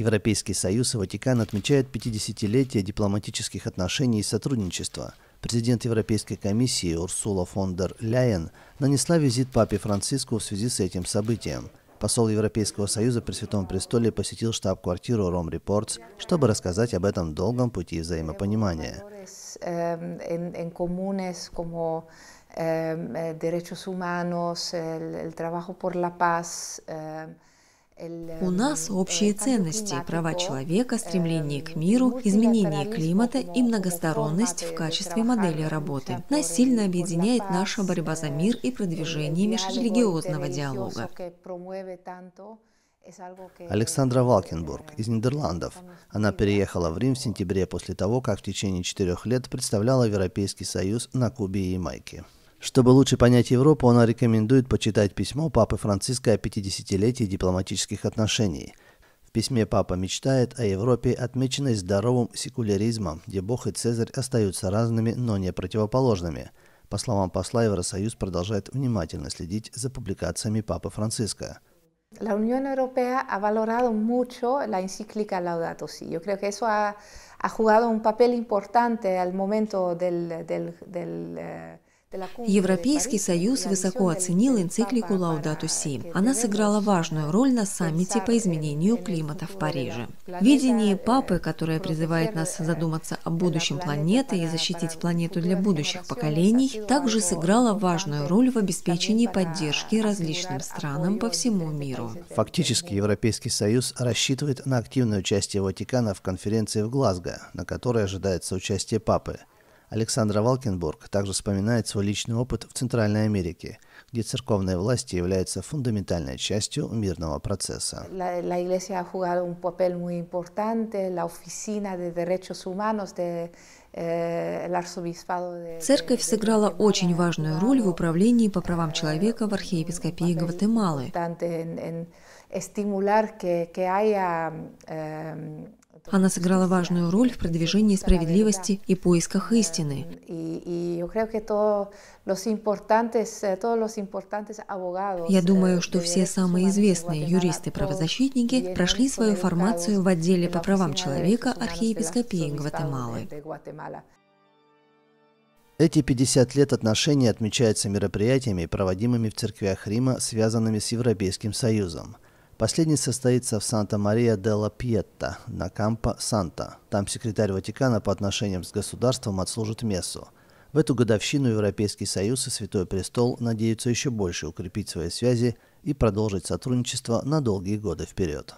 Европейский союз и Ватикан отмечают 50-летие дипломатических отношений и сотрудничества. Президент Европейской комиссии Урсула фон дер Ляйен нанесла визит папе Франциску в связи с этим событием. Посол Европейского Союза при Святом Престоле посетил штаб-квартиру Ром Репортс, чтобы рассказать об этом долгом пути взаимопонимания. derechos humanos, el, el trabajo por la paz. Eh, у нас общие ценности, права человека, стремление к миру, изменение климата и многосторонность в качестве модели работы. Нас сильно объединяет наша борьба за мир и продвижение межрелигиозного диалога. Александра Валкенбург из Нидерландов. Она переехала в Рим в сентябре после того, как в течение четырех лет представляла Европейский Союз на Кубе и Майке. Чтобы лучше понять Европу, она рекомендует почитать письмо Папы Франциска о 50-летии дипломатических отношений. В письме Папа мечтает о Европе, отмеченной здоровым секуляризмом, где Бог и Цезарь остаются разными, но не противоположными. По словам посла, Евросоюз продолжает внимательно следить за публикациями Папы Франциска. La Unión Europea ha valorado mucho la encíclica Laudato Si. Yo creo que eso ha, ha jugado un papel importante al momento del, del, del eh, Европейский Союз высоко оценил энциклику «Лаудату Си». Она сыграла важную роль на саммите по изменению климата в Париже. Видение Папы, которое призывает нас задуматься о будущем планеты и защитить планету для будущих поколений, также сыграло важную роль в обеспечении поддержки различным странам по всему миру. Фактически Европейский Союз рассчитывает на активное участие Ватикана в конференции в Глазго, на которой ожидается участие Папы. Александра Валкенбург также вспоминает свой личный опыт в Центральной Америке, где церковные власти являются фундаментальной частью мирного процесса. Eh, Церковь сыграла очень важную роль в управлении по правам человека в архиепископии Гватемалы. Она сыграла важную роль в продвижении справедливости и поисках истины. Eh, Я думаю, eh, что все самые известные юристы-правозащитники прошли свою формацию в отделе по правам человека архиепископии Гватемалы. Эти 50 лет отношений отмечаются мероприятиями, проводимыми в церквях Рима, связанными с Европейским Союзом – Последний состоится в Санта-Мария-де-Ла-Пьетта на кампа санта Там секретарь Ватикана по отношениям с государством отслужит мессу. В эту годовщину Европейский Союз и Святой Престол надеются еще больше укрепить свои связи и продолжить сотрудничество на долгие годы вперед.